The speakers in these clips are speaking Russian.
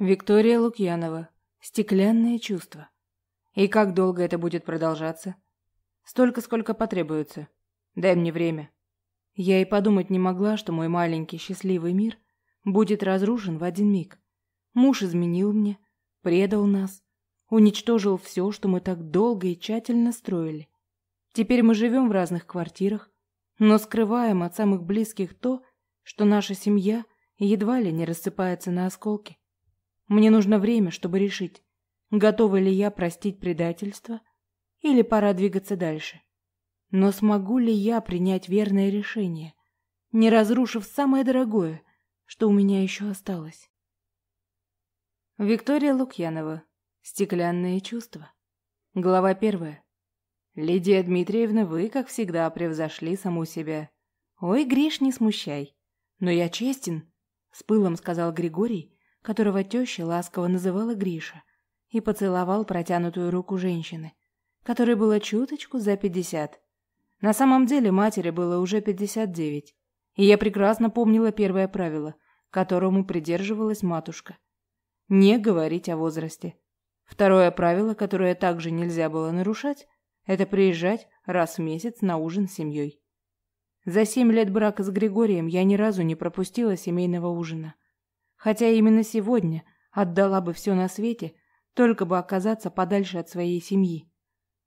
Виктория Лукьянова. Стеклянные чувства. И как долго это будет продолжаться? Столько, сколько потребуется. Дай мне время. Я и подумать не могла, что мой маленький счастливый мир будет разрушен в один миг. Муж изменил мне, предал нас, уничтожил все, что мы так долго и тщательно строили. Теперь мы живем в разных квартирах, но скрываем от самых близких то, что наша семья едва ли не рассыпается на осколки. Мне нужно время, чтобы решить, готова ли я простить предательство или пора двигаться дальше. Но смогу ли я принять верное решение, не разрушив самое дорогое, что у меня еще осталось? Виктория Лукьянова. Стеклянные чувства. Глава первая. Лидия Дмитриевна, вы, как всегда, превзошли саму себя. Ой, Гриш, не смущай. Но я честен, с пылом сказал Григорий, которого теща ласково называла Гриша, и поцеловал протянутую руку женщины, которой было чуточку за пятьдесят. На самом деле матери было уже пятьдесят девять, и я прекрасно помнила первое правило, которому придерживалась матушка – не говорить о возрасте. Второе правило, которое также нельзя было нарушать – это приезжать раз в месяц на ужин с семьей. За семь лет брака с Григорием я ни разу не пропустила семейного ужина – хотя именно сегодня отдала бы все на свете, только бы оказаться подальше от своей семьи.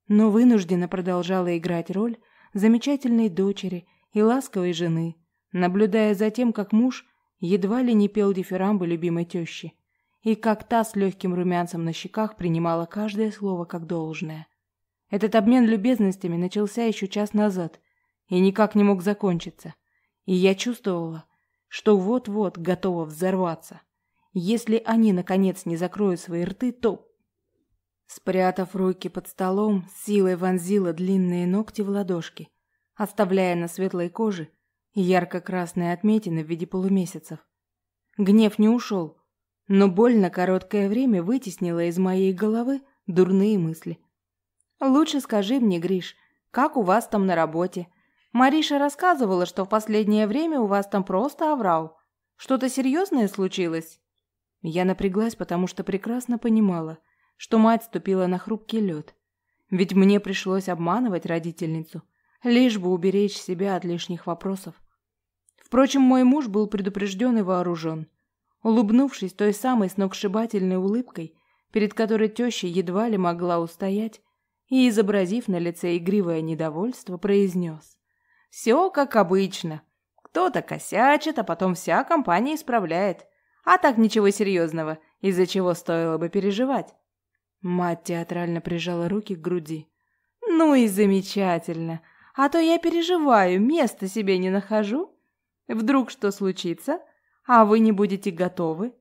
Но вынуждена продолжала играть роль замечательной дочери и ласковой жены, наблюдая за тем, как муж едва ли не пел дифирамбы любимой тещи, и как та с легким румянцем на щеках принимала каждое слово как должное. Этот обмен любезностями начался еще час назад и никак не мог закончиться. И я чувствовала, что вот-вот готова взорваться. Если они, наконец, не закроют свои рты, то... Спрятав руки под столом, силой вонзила длинные ногти в ладошки, оставляя на светлой коже ярко-красные отметины в виде полумесяцев. Гнев не ушел, но боль на короткое время вытеснила из моей головы дурные мысли. «Лучше скажи мне, Гриш, как у вас там на работе?» Мариша рассказывала, что в последнее время у вас там просто оврал. Что-то серьезное случилось?» Я напряглась, потому что прекрасно понимала, что мать ступила на хрупкий лед. Ведь мне пришлось обманывать родительницу, лишь бы уберечь себя от лишних вопросов. Впрочем, мой муж был предупрежден и вооружен. Улыбнувшись той самой сногсшибательной улыбкой, перед которой теща едва ли могла устоять, и, изобразив на лице игривое недовольство, произнес. Все как обычно. Кто-то косячит, а потом вся компания исправляет. А так ничего серьезного, из-за чего стоило бы переживать. Мать театрально прижала руки к груди. «Ну и замечательно! А то я переживаю, места себе не нахожу. Вдруг что случится, а вы не будете готовы?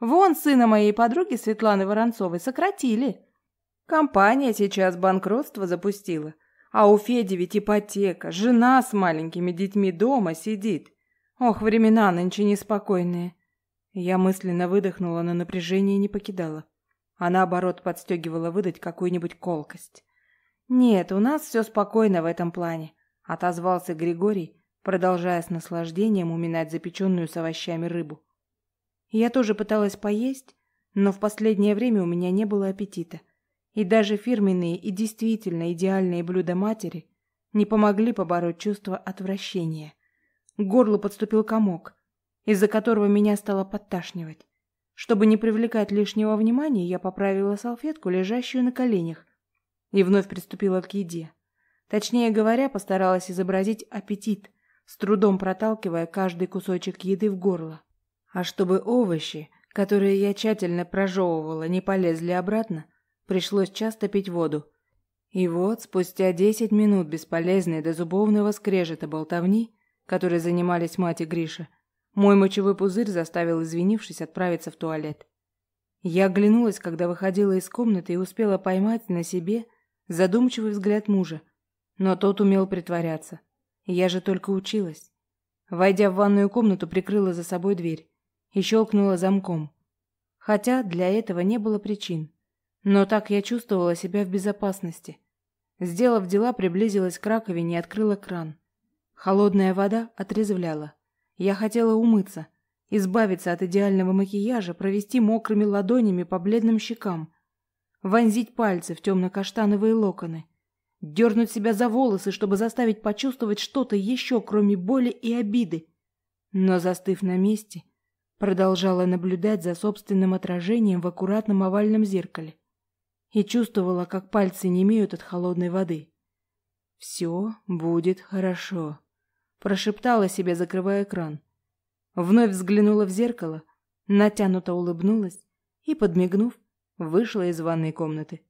Вон сына моей подруги Светланы Воронцовой сократили. Компания сейчас банкротство запустила. А у Феди ведь ипотека, жена с маленькими детьми дома сидит. Ох, времена нынче неспокойные. Я мысленно выдохнула, но напряжение не покидало. А наоборот, подстегивала выдать какую-нибудь колкость. «Нет, у нас все спокойно в этом плане», — отозвался Григорий, продолжая с наслаждением уминать запеченную с овощами рыбу. Я тоже пыталась поесть, но в последнее время у меня не было аппетита. И даже фирменные и действительно идеальные блюда матери не помогли побороть чувство отвращения. К горлу подступил комок, из-за которого меня стало подташнивать. Чтобы не привлекать лишнего внимания, я поправила салфетку, лежащую на коленях, и вновь приступила к еде. Точнее говоря, постаралась изобразить аппетит, с трудом проталкивая каждый кусочек еды в горло. А чтобы овощи, которые я тщательно прожевывала, не полезли обратно, Пришлось часто пить воду. И вот, спустя десять минут бесполезной до зубовного скрежета болтовни, которой занимались мать и Гриша, мой мочевой пузырь заставил, извинившись, отправиться в туалет. Я оглянулась, когда выходила из комнаты и успела поймать на себе задумчивый взгляд мужа, но тот умел притворяться. Я же только училась. Войдя в ванную комнату, прикрыла за собой дверь и щелкнула замком. Хотя для этого не было причин. Но так я чувствовала себя в безопасности. Сделав дела, приблизилась к раковине и открыла кран. Холодная вода отрезвляла. Я хотела умыться, избавиться от идеального макияжа, провести мокрыми ладонями по бледным щекам, вонзить пальцы в темно-каштановые локоны, дернуть себя за волосы, чтобы заставить почувствовать что-то еще, кроме боли и обиды. Но, застыв на месте, продолжала наблюдать за собственным отражением в аккуратном овальном зеркале и чувствовала, как пальцы немеют от холодной воды. «Все будет хорошо», – прошептала себе, закрывая экран. Вновь взглянула в зеркало, натянуто улыбнулась и, подмигнув, вышла из ванной комнаты.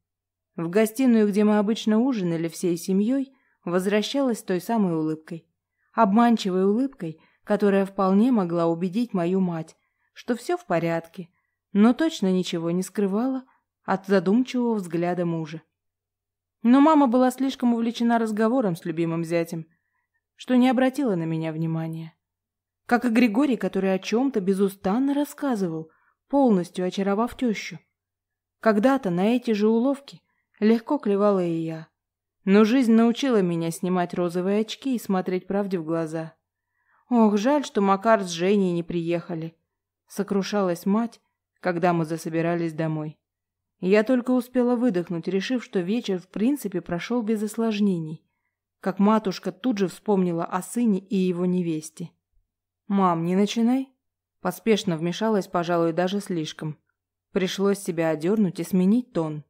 В гостиную, где мы обычно ужинали всей семьей, возвращалась той самой улыбкой. Обманчивой улыбкой, которая вполне могла убедить мою мать, что все в порядке, но точно ничего не скрывала, от задумчивого взгляда мужа. Но мама была слишком увлечена разговором с любимым зятем, что не обратила на меня внимания. Как и Григорий, который о чем-то безустанно рассказывал, полностью очаровав тещу. Когда-то на эти же уловки легко клевала и я. Но жизнь научила меня снимать розовые очки и смотреть правде в глаза. Ох, жаль, что Макар с Женей не приехали. Сокрушалась мать, когда мы засобирались домой. Я только успела выдохнуть, решив, что вечер в принципе прошел без осложнений. Как матушка тут же вспомнила о сыне и его невесте. «Мам, не начинай!» Поспешно вмешалась, пожалуй, даже слишком. Пришлось себя одернуть и сменить тон,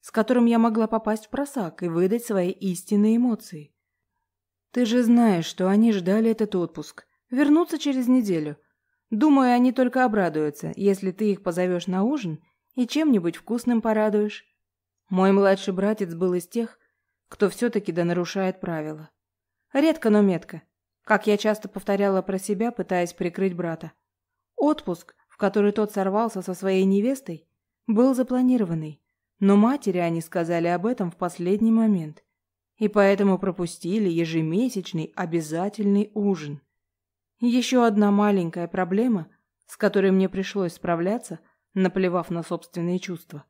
с которым я могла попасть в просак и выдать свои истинные эмоции. «Ты же знаешь, что они ждали этот отпуск. Вернутся через неделю. Думаю, они только обрадуются, если ты их позовешь на ужин – и чем-нибудь вкусным порадуешь. Мой младший братец был из тех, кто все-таки да нарушает правила. Редко, но метко. Как я часто повторяла про себя, пытаясь прикрыть брата. Отпуск, в который тот сорвался со своей невестой, был запланированный, но матери они сказали об этом в последний момент, и поэтому пропустили ежемесячный обязательный ужин. Еще одна маленькая проблема, с которой мне пришлось справляться – наплевав на собственные чувства.